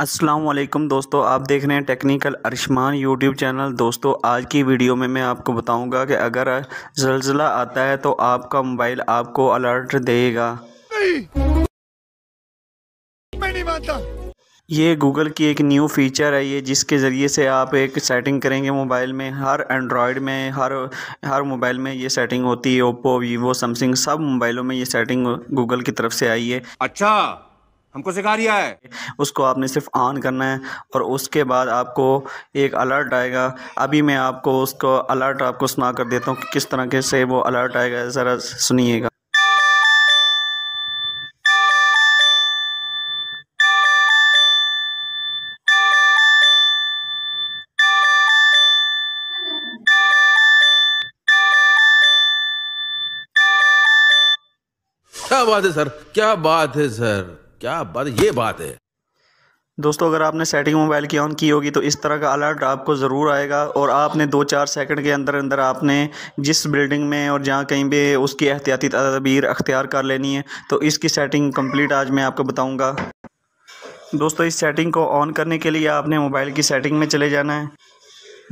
असलम दोस्तों आप देख रहे हैं टेक्निकल अरशमान यूट्यूब चैनल दोस्तों आज की वीडियो में मैं आपको बताऊंगा कि अगर जलजिला आता है तो आपका मोबाइल आपको अलर्ट देगा नहीं, मैं नहीं मानता ये गूगल की एक न्यू फीचर है ये जिसके ज़रिए से आप एक सेटिंग करेंगे मोबाइल में हर एंड्रॉयड में हर हर मोबाइल में ये सेटिंग होती है ओप्पो वीवो सैमसंग सब मोबाइलों में ये सेटिंग गूगल की तरफ से आई है अच्छा हमको सिखा दिया है उसको आपने सिर्फ ऑन करना है और उसके बाद आपको एक अलर्ट आएगा अभी मैं आपको उसको अलर्ट आपको सुना कर देता हूँ कि किस तरह के से वो अलर्ट आएगा ज़रा सुनिएगा क्या बात है सर क्या बात है सर क्या बात ये बात है दोस्तों अगर आपने सेटिंग मोबाइल की ऑन की होगी तो इस तरह का अलर्ट आपको ज़रूर आएगा और आपने दो चार सेकंड के अंदर अंदर आपने जिस बिल्डिंग में और जहाँ कहीं भी उसकी एहतियाती तदाबीर अख्तियार कर लेनी है तो इसकी सेटिंग कंप्लीट आज मैं आपको बताऊँगा दोस्तों इस सेटिंग को ऑन करने के लिए आपने मोबाइल की सेटिंग में चले जाना है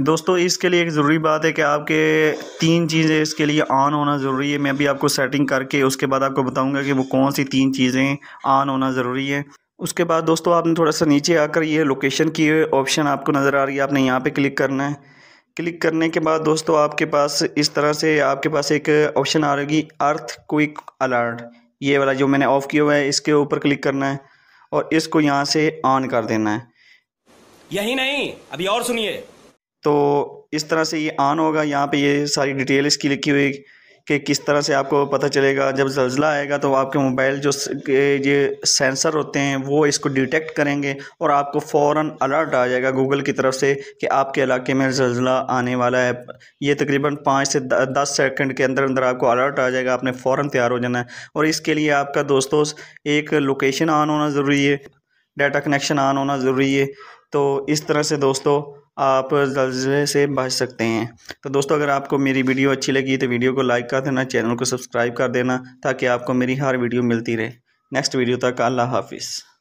दोस्तों इसके लिए एक ज़रूरी बात है कि आपके तीन चीज़ें इसके लिए ऑन होना ज़रूरी है मैं भी आपको सेटिंग करके उसके बाद आपको बताऊंगा कि वो कौन सी तीन चीज़ें ऑन होना ज़रूरी है उसके बाद दोस्तों आपने थोड़ा सा नीचे आकर ये लोकेशन की ऑप्शन आपको नज़र आ रही है आपने यहाँ पर क्लिक करना है क्लिक करने के बाद दोस्तों आपके पास इस तरह से आपके पास एक ऑप्शन आ रहेगी अर्थ क्विक अलर्ट ये वाला जो मैंने ऑफ़ किया हुआ है इसके ऊपर क्लिक करना है और इसको यहाँ से ऑन कर देना है यही नहीं अभी और सुनिए तो इस तरह से ये ऑन होगा यहाँ पे ये सारी डिटेल इसकी लिखी हुई कि किस तरह से आपको पता चलेगा जब जल्जला आएगा तो आपके मोबाइल जो ये सेंसर होते हैं वो इसको डिटेक्ट करेंगे और आपको फ़ौर अलर्ट आ जाएगा गूगल की तरफ से कि आपके इलाके में जल्जला आने वाला है ये तकरीबन पाँच से दस सेकंड के अंदर अंदर आपको अलर्ट आ जाएगा आपने फ़ौर तैयार हो जाना है और इसके लिए आपका दोस्तों एक लोकेशन ऑन होना ज़रूरी है डाटा कनेक्शन ऑन होना ज़रूरी है तो इस तरह से दोस्तों आप जल्जले से बच सकते हैं तो दोस्तों अगर आपको मेरी वीडियो अच्छी लगी तो वीडियो को लाइक कर देना चैनल को सब्सक्राइब कर देना ताकि आपको मेरी हर वीडियो मिलती रहे नेक्स्ट वीडियो तक अल्लाह हाफिज़